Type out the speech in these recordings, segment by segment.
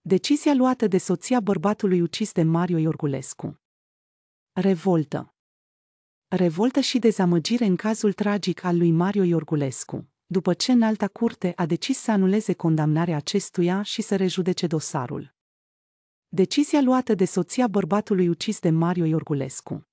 Decizia luată de soția bărbatului ucis de Mario Iorgulescu. Revoltă. Revoltă și dezamăgire în cazul tragic al lui Mario Iorgulescu, după ce în alta curte a decis să anuleze condamnarea acestuia și să rejudece dosarul. Decizia luată de soția bărbatului ucis de Mario Iorgulescu.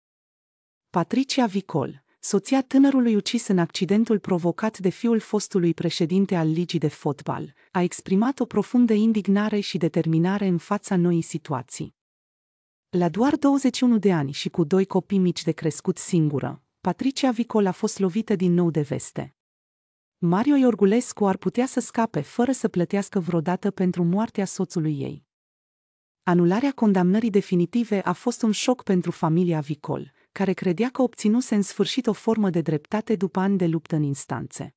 Patricia Vicol soția tânărului ucis în accidentul provocat de fiul fostului președinte al ligii de fotbal, a exprimat o profundă indignare și determinare în fața noii situații. La doar 21 de ani și cu doi copii mici de crescut singură, Patricia Vicol a fost lovită din nou de veste. Mario Iorgulescu ar putea să scape fără să plătească vreodată pentru moartea soțului ei. Anularea condamnării definitive a fost un șoc pentru familia Vicol, care credea că obținuse în sfârșit o formă de dreptate după ani de luptă în instanțe.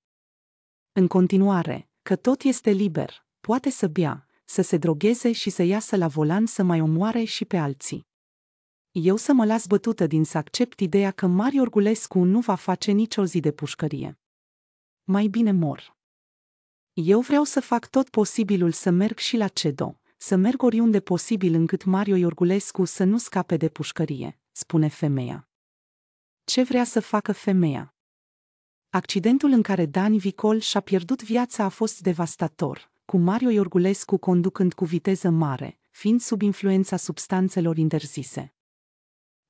În continuare, că tot este liber, poate să bea, să se drogheze și să iasă la volan să mai omoare și pe alții. Eu să mă las bătută din să accept ideea că Mario Orgulescu nu va face nicio zi de pușcărie. Mai bine mor. Eu vreau să fac tot posibilul să merg și la CEDO, să merg oriunde posibil încât Mario Iorgulescu să nu scape de pușcărie, spune femeia ce vrea să facă femeia. Accidentul în care Dan Vicol și-a pierdut viața a fost devastator, cu Mario Iorgulescu conducând cu viteză mare, fiind sub influența substanțelor interzise.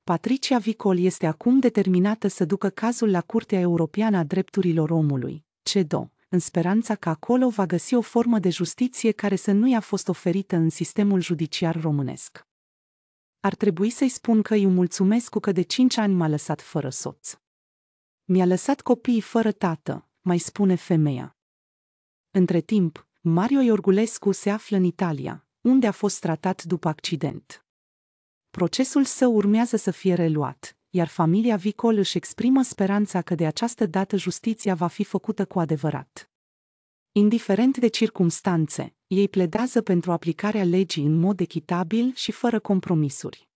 Patricia Vicol este acum determinată să ducă cazul la Curtea Europeană a Drepturilor Omului, CEDO, în speranța că acolo va găsi o formă de justiție care să nu i-a fost oferită în sistemul judiciar românesc. Ar trebui să-i spun că îi mulțumesc cu că de cinci ani m-a lăsat fără soț. Mi-a lăsat copiii fără tată, mai spune femeia. Între timp, Mario Iorgulescu se află în Italia, unde a fost tratat după accident. Procesul său urmează să fie reluat, iar familia Vicol își exprimă speranța că de această dată justiția va fi făcută cu adevărat. Indiferent de circumstanțe, ei pledează pentru aplicarea legii în mod echitabil și fără compromisuri.